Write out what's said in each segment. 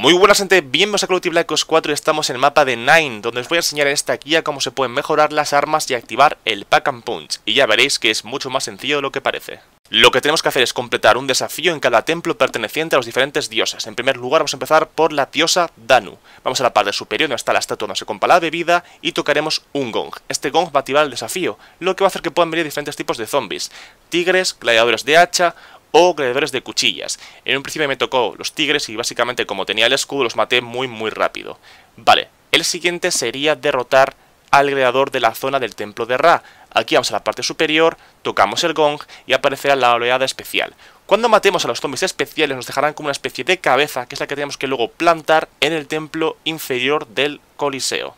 Muy buenas gente, bienvenidos a Call of Duty Black Ops 4 y estamos en el mapa de Nine, donde os voy a enseñar en esta guía cómo se pueden mejorar las armas y activar el Pack and Punch, y ya veréis que es mucho más sencillo de lo que parece. Lo que tenemos que hacer es completar un desafío en cada templo perteneciente a los diferentes dioses. En primer lugar vamos a empezar por la diosa Danu. Vamos a la parte superior donde está la estatua donde se compra la bebida y tocaremos un gong. Este gong va a activar el desafío, lo que va a hacer que puedan venir diferentes tipos de zombies. Tigres, gladiadores de hacha, o gladiadores de cuchillas. En un principio me tocó los tigres y básicamente como tenía el escudo los maté muy muy rápido. Vale, el siguiente sería derrotar al creador de la zona del templo de Ra. Aquí vamos a la parte superior, tocamos el gong y aparecerá la oleada especial. Cuando matemos a los zombies especiales nos dejarán como una especie de cabeza que es la que tenemos que luego plantar en el templo inferior del Coliseo.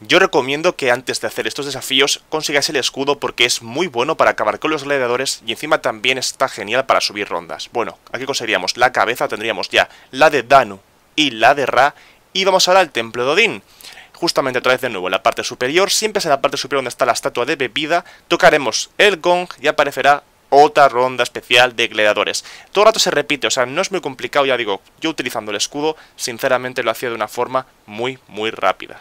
Yo recomiendo que antes de hacer estos desafíos consigáis el escudo porque es muy bueno para acabar con los gladiadores y encima también está genial para subir rondas. Bueno, aquí conseguiríamos la cabeza, tendríamos ya la de Danu y la de Ra y vamos ahora al templo de Odín. Justamente otra vez de nuevo en la parte superior, siempre es en la parte superior donde está la estatua de bebida, tocaremos el gong y aparecerá otra ronda especial de gladiadores. Todo el rato se repite, o sea, no es muy complicado, ya digo, yo utilizando el escudo, sinceramente lo hacía de una forma muy, muy rápida.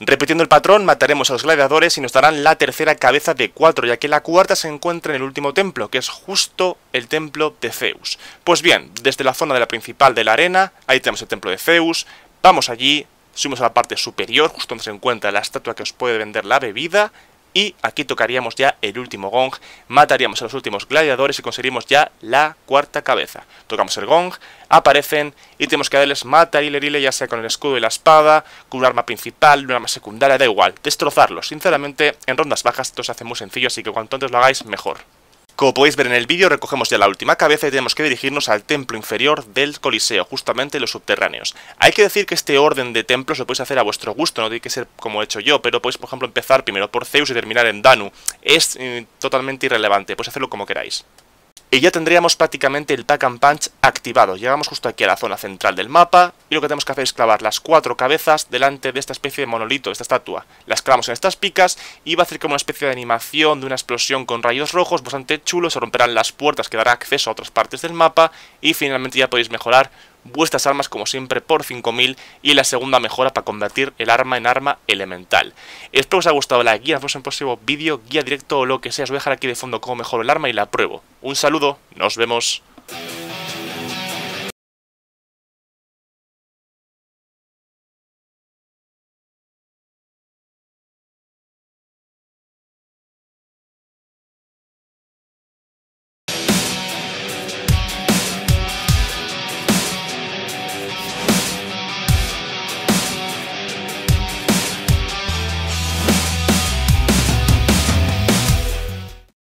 Repitiendo el patrón, mataremos a los gladiadores y nos darán la tercera cabeza de cuatro, ya que la cuarta se encuentra en el último templo, que es justo el templo de Zeus. Pues bien, desde la zona de la principal de la arena, ahí tenemos el templo de Zeus, vamos allí, subimos a la parte superior, justo donde se encuentra la estatua que os puede vender la bebida, y aquí tocaríamos ya el último gong, mataríamos a los últimos gladiadores y conseguimos ya la cuarta cabeza. Tocamos el gong, aparecen y tenemos que darles mata y lerile ya sea con el escudo y la espada, con un arma principal, un arma secundaria, da igual, destrozarlos. Sinceramente, en rondas bajas esto se hace muy sencillo, así que cuanto antes lo hagáis, mejor. Como podéis ver en el vídeo, recogemos ya la última cabeza y tenemos que dirigirnos al templo inferior del Coliseo, justamente los subterráneos. Hay que decir que este orden de templos lo podéis hacer a vuestro gusto, no tiene que ser como he hecho yo, pero podéis, por ejemplo, empezar primero por Zeus y terminar en Danu. Es eh, totalmente irrelevante, podéis hacerlo como queráis y ya tendríamos prácticamente el pack and punch activado. Llegamos justo aquí a la zona central del mapa y lo que tenemos que hacer es clavar las cuatro cabezas delante de esta especie de monolito, de esta estatua. Las clavamos en estas picas y va a hacer como una especie de animación de una explosión con rayos rojos bastante chulos Se romperán las puertas que dará acceso a otras partes del mapa y finalmente ya podéis mejorar vuestras armas como siempre por 5000 y la segunda mejora para convertir el arma en arma elemental. Espero que os haya gustado la guía, nos vemos en el próximo vídeo, guía directo o lo que sea, os voy a dejar aquí de fondo cómo mejoro el arma y la pruebo. Un saludo, nos vemos.